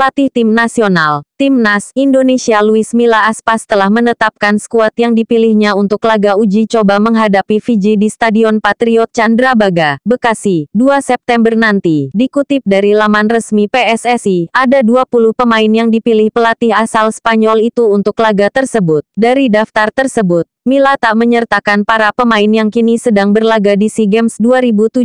Pelatih tim nasional, Timnas Indonesia Luis Mila Aspas telah menetapkan skuad yang dipilihnya untuk laga uji coba menghadapi Fiji di Stadion Patriot Candrabaga, Bekasi, 2 September nanti. Dikutip dari laman resmi PSSI, ada 20 pemain yang dipilih pelatih asal Spanyol itu untuk laga tersebut. Dari daftar tersebut, Mila tak menyertakan para pemain yang kini sedang berlaga di SEA Games 2017.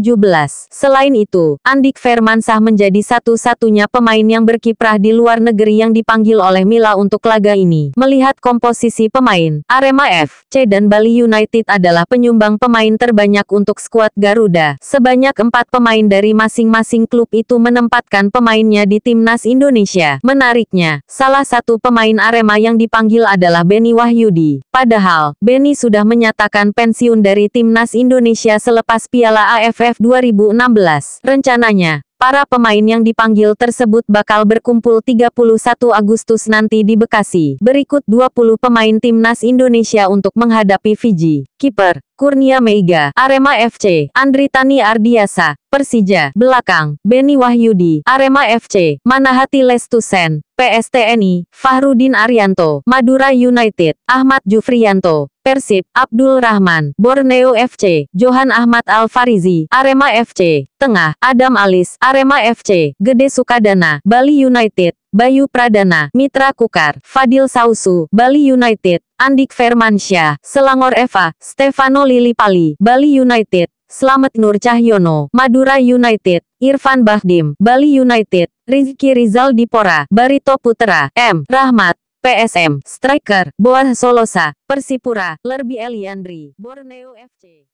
Selain itu, Andik Firmansyah menjadi satu-satunya pemain yang berkiprah di luar negeri yang dipanggil oleh Mila untuk laga ini. Melihat komposisi pemain, Arema FC dan Bali United adalah penyumbang pemain terbanyak untuk skuad Garuda. Sebanyak empat pemain dari masing-masing klub itu menempatkan pemainnya di timnas Indonesia. Menariknya, salah satu pemain Arema yang dipanggil adalah Benny Wahyudi. Padahal, Benny Reni sudah menyatakan pensiun dari Timnas Indonesia selepas Piala AFF 2016. Rencananya, Para pemain yang dipanggil tersebut bakal berkumpul 31 Agustus nanti di Bekasi. Berikut 20 pemain timnas Indonesia untuk menghadapi Fiji. Kiper, Kurnia Meiga, Arema FC, Andri Tani Ardiasa, Persija, belakang, Beni Wahyudi, Arema FC, Manahati Lestusen, PSTNI, Fahrudin Arianto, Madura United, Ahmad Jufrianto, Persib, Abdul Rahman, Borneo FC, Johan Ahmad Alfarizi, Arema FC, Tengah, Adam Alis, Arema FC, Gede Sukadana, Bali United, Bayu Pradana, Mitra Kukar, Fadil Sausu, Bali United, Andik Firmansyah, Selangor Eva, Stefano Lilipali, Bali United, Slamet Nur Cahyono, Madura United, Irfan Bahdim, Bali United, Rizky Rizal Dipora, Barito Putera. M. Rahmat, PSM, Striker, Boas Solosa, Persipura, Lerbi Eliandri, Borneo FC.